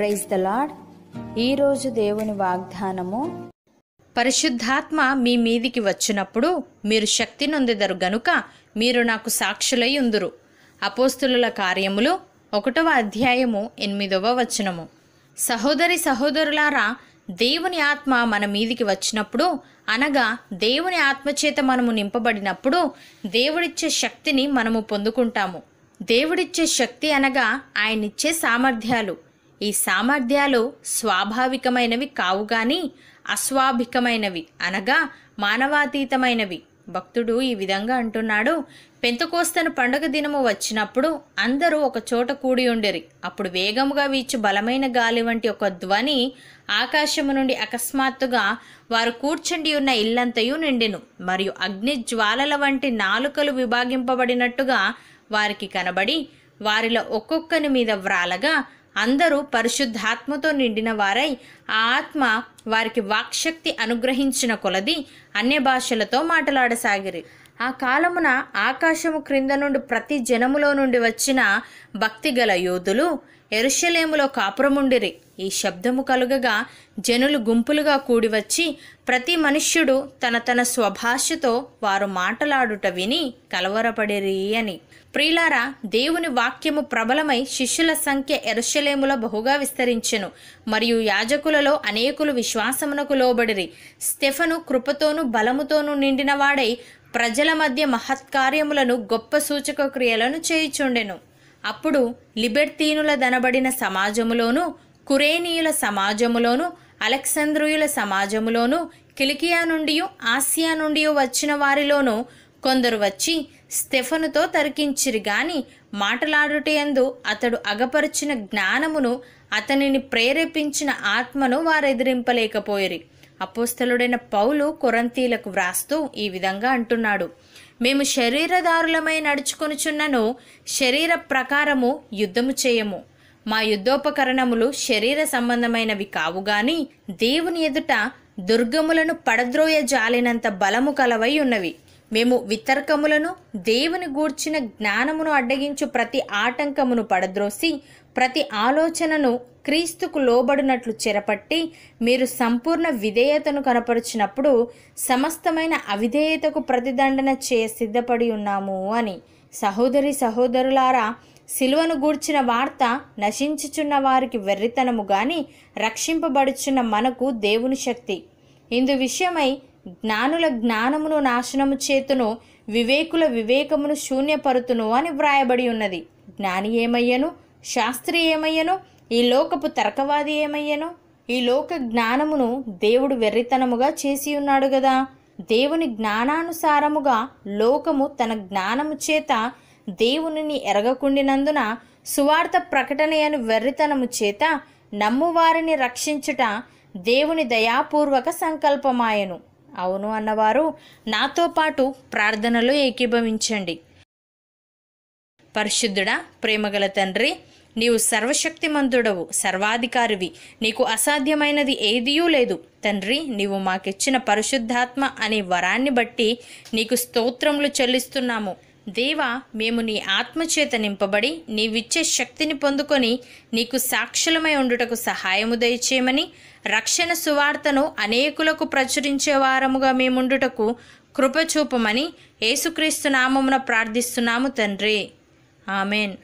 praise the lord ఈరోజు దేవుని వాగ్దానము పరిశుద్ధాత్మ మీ మీదికి వచ్చినప్పుడు మీరు శక్తి నొందెదరు గనుక మీరు నాకు సాక్షులై ఉందురు అపోస్తుల కార్యములు ఒకటవ అధ్యాయము ఎనిమిదవ వచనము సహోదరి సహోదరులారా దేవుని ఆత్మ మన మీదికి వచ్చినప్పుడు అనగా దేవుని ఆత్మచేత మనము నింపబడినప్పుడు దేవుడిచ్చే శక్తిని మనము పొందుకుంటాము దేవుడిచ్చే శక్తి అనగా ఆయనిచ్చే సామర్థ్యాలు ఈ సామర్థ్యాలు స్వాభావికమైనవి కావు కానీ అస్వాభికమైనవి అనగా మానవాతీతమైనవి భక్తుడు ఈ విధంగా అంటున్నాడు పెంతకోస్తను పండుగ దినము వచ్చినప్పుడు అందరూ ఒక చోట కూడి ఉండేరి అప్పుడు వేగముగా వీచు బలమైన గాలి వంటి ఒక ధ్వని ఆకాశము నుండి అకస్మాత్తుగా వారు కూర్చుండి ఉన్న ఇల్లంతయు నిండెను మరియు అగ్ని జ్వాలల వంటి నాలుకలు విభాగింపబడినట్టుగా వారికి కనబడి వారిలో ఒక్కొక్కని మీద వ్రాలగా అందరూ పరిశుద్ధాత్మతో నిండిన వారై ఆ ఆత్మ వారికి వాక్శక్తి అనుగ్రహించిన కొలది అన్య భాషలతో మాట్లాడసాగిరి ఆ కాలమున ఆకాశము క్రింద నుండి ప్రతి జనములో నుండి వచ్చిన భక్తి గల యోధులు ఎరుషలేములో కాపురముండిరి ఈ శబ్దము కలుగగా జనులు గుంపులుగా కూడివచ్చి ప్రతి మనుష్యుడు తన తన స్వభాషతో వారు మాటలాడుట విని కలవరపడిరి అని ప్రియులారా దేవుని వాక్యము ప్రబలమై శిష్యుల సంఖ్య ఎరుషలేములో బహుగా విస్తరించెను మరియు యాజకులలో అనేకులు విష విశ్వాసమునకు లోబడిరి స్టెఫను కృపతోను బలముతోను నిండినవాడై ప్రజల మధ్య మహత్కార్యములను గొప్ప సూచక క్రియలను చేయిచుండెను అప్పుడు లిబెర్తీనుల దనబడిన సమాజములోను కురేనీయుల సమాజములోను అలెక్సంద్రియుల సమాజములోను కిలికియా నుండి ఆసియా నుండి వచ్చిన వారిలోనూ కొందరు వచ్చి స్టెఫనుతో తరికించిరి గాని మాటలాడుటయందు అతడు అగపరిచిన జ్ఞానమును అతనిని ప్రేరేపించిన ఆత్మను వారెదిరింపలేకపోయిరి అపోస్తలుడైన పౌలు కొరంతీలకు వ్రాస్తూ ఈ విధంగా అంటున్నాడు మేము శరీరదారులమై నడుచుకొనుచున్నను శరీర ప్రకారము యుద్ధము చేయము మా యుద్ధోపకరణములు శరీర సంబంధమైనవి కావు గాని దేవుని ఎదుట దుర్గములను పడద్రోయ జాలినంత బలము కలవై ఉన్నవి మేము వితర్కములను దేవుని గూర్చిన జ్ఞానమును అడ్డగించు ప్రతి ఆటంకమును పడద్రోసి ప్రతి ఆలోచనను క్రీస్తుకు లోబడినట్లు చెరపట్టి మీరు సంపూర్ణ విధేయతను కనపరిచినప్పుడు సమస్తమైన అవిధేయతకు ప్రతిదండన చేయ సిద్ధపడి ఉన్నాము అని సహోదరి సహోదరులారా సిలువను గూర్చిన వార్త నశించుచున్న వారికి వెర్రితనము గాని రక్షింపబడుచున్న మనకు దేవుని శక్తి ఇందు విషయమై జ్ఞానుల జ్ఞానమును నాశనము చేతును వివేకుల వివేకమును శూన్యపరుతును అని వ్రాయబడి ఉన్నది జ్ఞాని ఏమయ్యను శాస్త్రి ఏమయ్యను ఈ లోకపు తర్కవాది ఏమయ్యను ఈ లోక జ్ఞానమును దేవుడు వెర్రితనముగా చేసి ఉన్నాడు గదా దేవుని జ్ఞానానుసారముగా లోకము తన జ్ఞానము చేత దేవునిని ఎరగకుండినందున సువార్త ప్రకటనయను వెర్రితనము చేత నమ్మువారిని రక్షించుట దేవుని దయాపూర్వక సంకల్పమాయను అవును అన్నవారు నాతో పాటు ప్రార్థనలో ఏకీభవించండి పరిశుద్ధుడా ప్రేమగల తండ్రి నీవు సర్వశక్తిమంతుడవు సర్వాధికారివి నీకు అసాధ్యమైనది ఏదియూ లేదు తండ్రి నీవు మాకిచ్చిన పరిశుద్ధాత్మ అనే వరాన్ని బట్టి నీకు స్తోత్రములు చెల్లిస్తున్నాము దేవా మేము నీ ఆత్మచేత నింపబడి నీవిచ్చే శక్తిని పొందుకొని నీకు సాక్షులమై ఉండుటకు సహాయము దయచేయమని రక్షణ సువార్తను అనేకులకు ప్రచురించేవారముగా మేముండుటకు కృపచూపమని యేసుక్రీస్తు నామమున ప్రార్థిస్తున్నాము తండ్రి ఆమెన్